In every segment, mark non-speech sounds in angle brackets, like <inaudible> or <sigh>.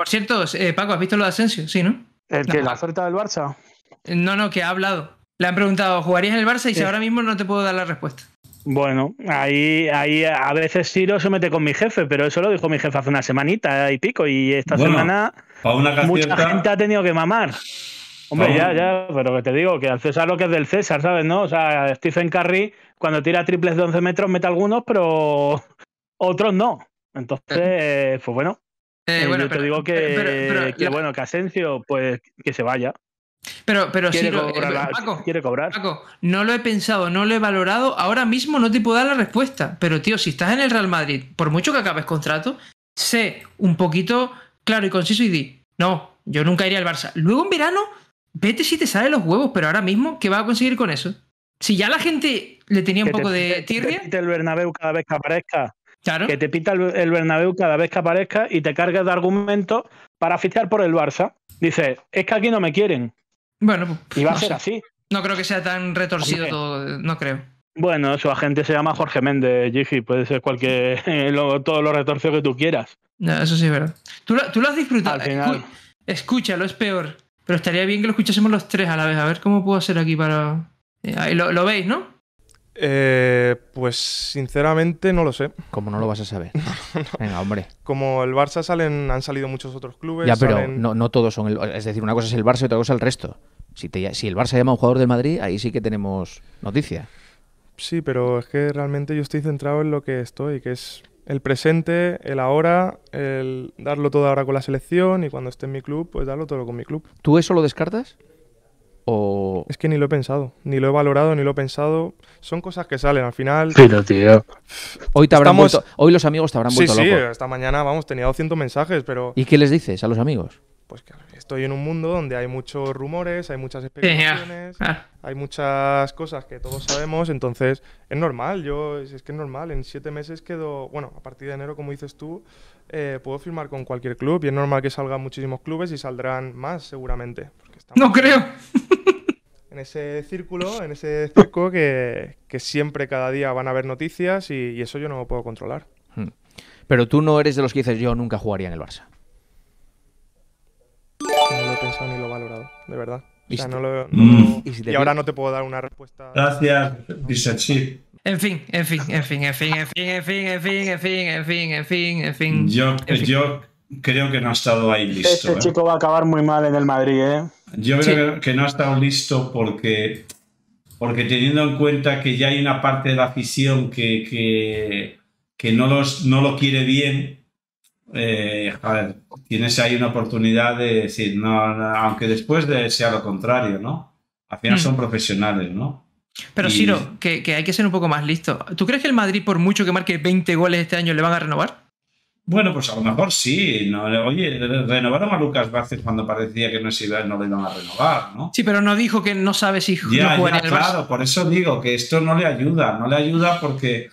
Por cierto, eh, Paco, ¿has visto lo de Asensio? Sí, ¿no? ¿El que, ¿La oferta del Barça? Eh, no, no, que ha hablado. Le han preguntado, ¿jugarías en el Barça? Y si ahora mismo no te puedo dar la respuesta. Bueno, ahí, ahí a veces lo se mete con mi jefe, pero eso lo dijo mi jefe hace una semanita y pico. Y esta semana una mucha gente ha tenido que mamar. Hombre, ya, ya, pero que te digo, que al César lo que es del César, ¿sabes? ¿No? O sea, Stephen Curry, cuando tira triples de 11 metros, mete algunos, pero otros no. Entonces, pues bueno, eh, eh, bueno, yo te digo que, bueno, que pues que se vaya. Pero, pero quiere, cobrar, eh, no lo he pensado, no lo he valorado. Ahora mismo no te puedo dar la respuesta. Pero, tío, si estás en el Real Madrid, por mucho que acabes contrato, sé un poquito claro y conciso y di, no, yo nunca iría al Barça. Luego en verano, vete si te salen los huevos, pero ahora mismo, ¿qué vas a conseguir con eso? Si ya la gente le tenía un poco de tirria. el Bernabéu cada vez que aparezca. Que te pita el, Bernabéu cada vez que aparezca y te cargas de argumentos para fichar por el Barça. dice es que aquí no me quieren. Bueno, pues, y va a ser así. No creo que sea tan retorcido todo, eh, no creo. Bueno, su agente se llama Jorge Méndez, Gigi, puede ser cualquier, <laughs> todo lo retorcido que tú quieras. eso sí es verdad. Tú lo, has disfrutado. Al escúchalo, es peor. Pero estaría bien que lo escuchásemos los tres a la vez, a ver cómo puedo hacer aquí para... Eh, lo veis, ¿no? Eh, pues sinceramente no lo sé. Como no lo vas a saber? <laughs> Venga, hombre. Como el Barça salen, han salido muchos otros clubes. Ya, pero no, todos son Es decir, una cosa es el Barça y otra cosa el resto. Si, si el Barça llama a un jugador del Madrid, ahí sí que tenemos noticia. Sí, pero es que realmente yo estoy centrado en lo que estoy, que es el presente, el ahora, el darlo todo ahora con la selección y cuando esté en mi club, pues darlo todo con mi club. ¿Tú eso lo descartas? Es que ni lo he pensado, ni lo he valorado, ni lo he pensado. Son cosas que salen al final. tío. Hoy, te habrán Hoy los amigos te habrán vuelto loco. Sí, esta mañana, vamos, tenía 200 mensajes, pero... ¿Y qué les dices a los amigos? Pues que estoy en un mundo donde hay muchos rumores, hay muchas especulaciones, ah. hay muchas cosas que todos sabemos, entonces es normal, yo es que es normal, en siete meses quedo, bueno, a partir de enero, como dices tú, eh, puedo firmar con cualquier club y es normal que salgan muchísimos clubes y saldrán más seguramente. No creo ese círculo, en ese circo que, que siempre cada día van a haber noticias y, eso yo no lo puedo controlar. Pero tú no eres de los que dices yo nunca jugaría en el Barça. No lo he pensado ni lo he valorado, de verdad. O sea, no lo, ¿Y, ahora no te puedo dar una respuesta. Gracias, Bisachi. En fin, en fin, en fin, en fin, en fin, en fin, en fin, en fin, en fin, en fin, en fin. Yo, creo que no ha estado ahí listo. Este chico va a acabar muy mal en el Madrid, ¿eh? Yo creo que no ha estado listo porque, porque teniendo en cuenta que ya hay una parte de la afición que, que, no, los, no lo quiere bien, eh, tienes ahí una oportunidad de decir, no, aunque después sea lo contrario, ¿no? Al final hmm. son profesionales, ¿no? Pero Ciro, que, que, hay que ser un poco más listo. ¿Tú crees que el Madrid, por mucho que marque 20 goles este año, le van a renovar? Bueno, pues a lo mejor sí. Oye, renovaron a Lucas Vázquez cuando parecía que no, se no le iban a renovar, ¿no? Sí, pero no dijo que no sabe si ya, ya, Claro, por eso digo que esto no le ayuda. No le ayuda porque,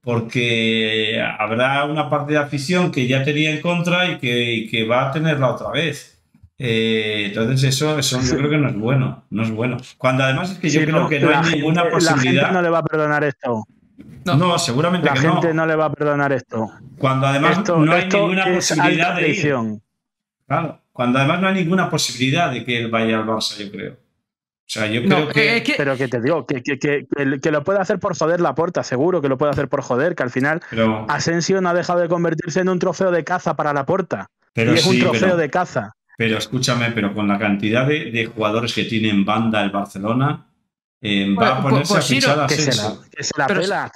porque habrá una parte de afición que ya tenía en contra y que, va a tenerla otra vez. Eh, entonces eso, eso yo creo que no es bueno, no es bueno. Cuando además es que yo creo que no hay ninguna posibilidad. no le va a perdonar esto. No, seguramente la gente no. le va a perdonar esto. Cuando además no hay ninguna posibilidad de ir. Claro, cuando además no hay ninguna posibilidad de que él vaya al Barça, yo creo. O sea, yo creo que... Pero que te digo, que, que, lo puede hacer por joder la puerta, seguro que lo puede hacer por joder, que al final Asensio no ha dejado de convertirse en un trofeo de caza para la puerta. y es un trofeo de caza. Pero escúchame, pero con la cantidad de, de, jugadores que tiene en banda el Barcelona, eh, va a ponerse que, se la, pela, que se la pela,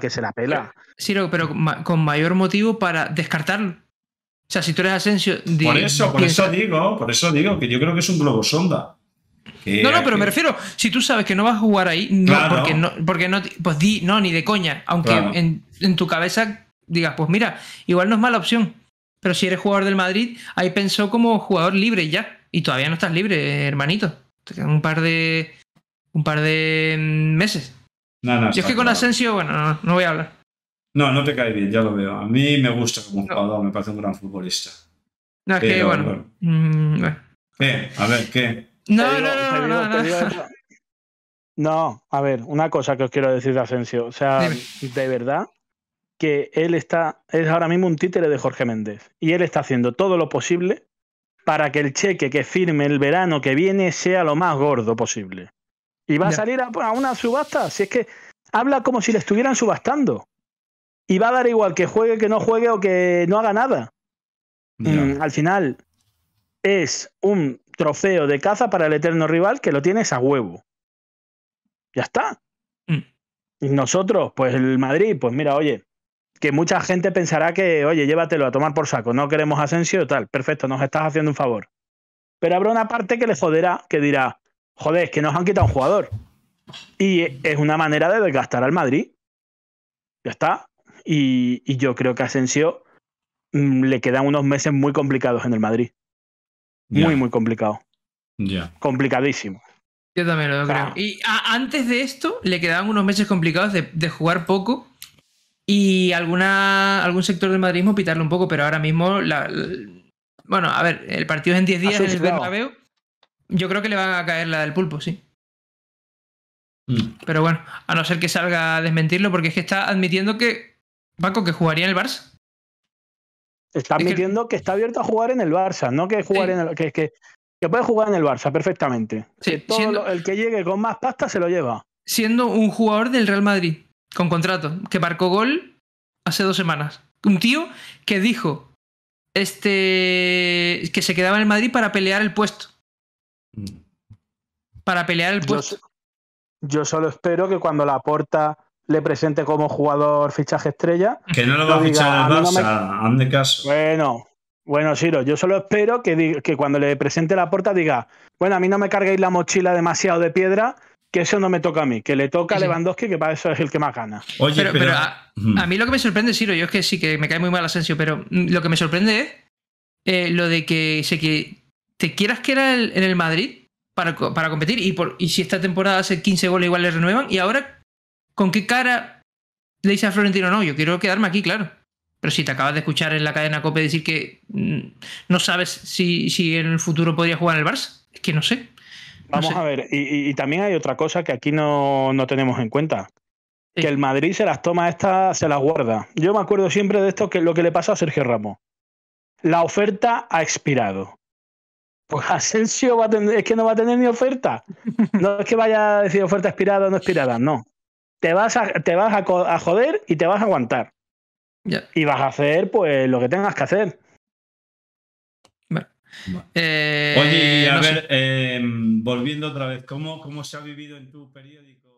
que se la pela. pero con mayor motivo para descartarlo. O sea, si tú eres Asensio. por eso, por eso digo, por eso digo que yo creo que es un globo sonda. no, no, pero me refiero, si tú sabes que no vas a jugar ahí, porque no, porque no, pues di, no, ni de coña. Aunque en, en, tu cabeza digas, pues mira, igual no es mala opción. Pero si eres jugador del Madrid, ahí pensó como jugador libre ya. Y todavía no estás libre, hermanito. Te quedan un par de, un par de mm, meses. No, Yo es que con Asensio, bueno, no, voy a hablar. No, no te cae bien, ya lo veo. A mí me gusta como jugador, me parece un gran futbolista. No, que bueno. Mm, a ver, ¿qué? No, no, no, no, no. a ver, una cosa que os quiero decir de Asensio. O sea, de verdad que él está, es ahora mismo un títere de Jorge Méndez. Y él está haciendo todo lo posible para que el cheque que firme el verano que viene sea lo más gordo posible. Y va a salir a, una subasta. Si es que habla como si le estuvieran subastando. Y va a dar igual que juegue, que no juegue o que no haga nada. Mm, al final, es un trofeo de caza para el eterno rival que lo tienes a huevo. Ya está. Mm. Y nosotros, pues el Madrid, pues mira, oye, que mucha gente pensará que, oye, llévatelo a tomar por saco, no queremos Asensio, tal, perfecto, nos estás haciendo un favor. Pero habrá una parte que le joderá, que dirá, joder, es que nos han quitado un jugador. Y es una manera de desgastar al Madrid. Ya está. Y, yo creo que a Asensio mm, le quedan unos meses muy complicados en el Madrid. Muy, muy complicado. Ya. Complicadísimo. Yo también lo creo. Ah. Y ah, antes de esto, le quedaban unos meses complicados de, jugar poco y alguna, algún sector del madridismo pitarle un poco, pero ahora mismo. bueno, a ver, el partido es en 10 días en el Bernabéu. Yo creo que le va a caer la del pulpo, sí. Mm. Pero bueno, a no ser que salga a desmentirlo, porque es que está admitiendo que. Paco, que jugaría en el Barça. Está admitiendo que... está abierto a jugar en el Barça, no que jugar en el. Que, puede jugar en el Barça perfectamente. Sí, todo el que llegue con más pasta se lo lleva. Siendo un jugador del Real Madrid, con contrato, que marcó gol hace dos semanas. Un tío que dijo este que se quedaba en el Madrid para pelear el puesto. Mm. para pelear el puesto. Yo, solo espero que cuando la porta le presente como jugador fichaje estrella. Que no lo va a fichar a Barça, no caso. Bueno, bueno, Siro, yo solo espero que, que cuando le presente la puerta diga, bueno, a mí no me carguéis la mochila demasiado de piedra, que eso no me toca a mí, que le toca a Lewandowski, que para eso es el que más gana. Oye, pero, mm. a, mí lo que me sorprende, Siro, yo es que sí que me cae muy mal Asensio, pero lo que me sorprende es eh, lo de que sé que te quieras que era en el Madrid para, competir y, si esta temporada hace 15 goles igual le renuevan y ahora con qué cara le dice a Florentino no, yo quiero quedarme aquí, claro. Pero si te acabas de escuchar en la cadena COPE decir que mm, no sabes si, si en el futuro podría jugar en el Barça, es que no sé. Vamos a ver, y, también hay otra cosa que aquí no, no tenemos en cuenta. Que el Madrid se las toma estas, se las guarda. Yo me acuerdo siempre de esto que lo que le pasa a Sergio Ramos. La oferta ha expirado. Pues Asensio va es que no va a tener ni oferta. No es que vaya a decir oferta expirada o no expirada, no. Te vas a, te vas a, joder y te vas a aguantar. Y vas a hacer pues lo que tengas que hacer. Eh, Oye, a ver, em, volviendo otra vez, ¿cómo, ¿cómo se ha vivido en tu periódico?